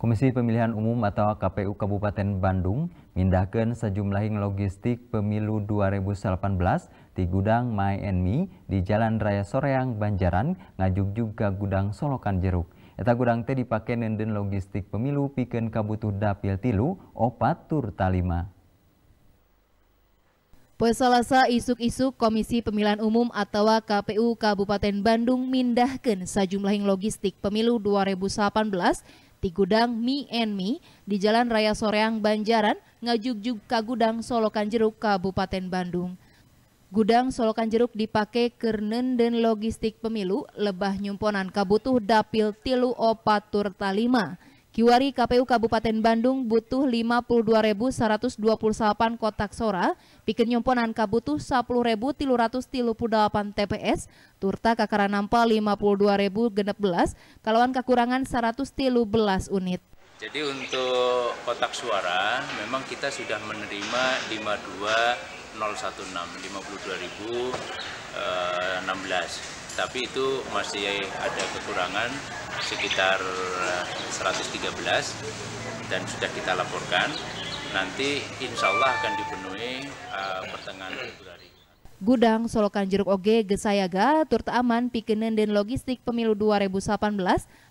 Komisi Pemilihan Umum atau KPU Kabupaten Bandung mindahkan sejumlah logistik pemilu 2018 di gudang My and Me di Jalan Raya Soreang, Banjaran, ngajuk juga gudang Solokan Jeruk. Eta gudang teh dipakai nenden logistik pemilu piken kabutuh dapil tilu opat tur talima. Pesalasa isuk-isuk Komisi Pemilihan Umum atau KPU Kabupaten Bandung mindahkan sejumlah logistik pemilu 2018 di gudang Mi and Mi di Jalan Raya Soreang Banjaran, ngajuk ke gudang Solokan Jeruk Kabupaten Bandung. Gudang Solokan Jeruk dipakai dan logistik pemilu lebah nyumponan kabutuh dapil tilu opatur talima. Kiwari KPU Kabupaten Bandung butuh 52.128 kotak sora, pikir nyomponan kabutuh 10.338 TPS, turta kakara nampal 52.016, kalauan kekurangan 111 unit. Jadi untuk kotak suara memang kita sudah menerima 52.016, 52.016, eh, tapi itu masih ada kekurangan sekitar 113 eh, dan sudah kita laporkan. Nanti insya Allah akan dipenuhi uh, pertengahan Februari. Gudang Solokan Jeruk Oge Gesayaga turut aman pikenen dan logistik pemilu 2018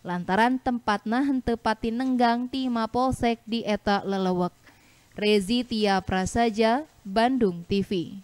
lantaran tempat hente nah nenggang di Mapolsek di eta lelewek. Rezi Tia Prasaja, Bandung TV.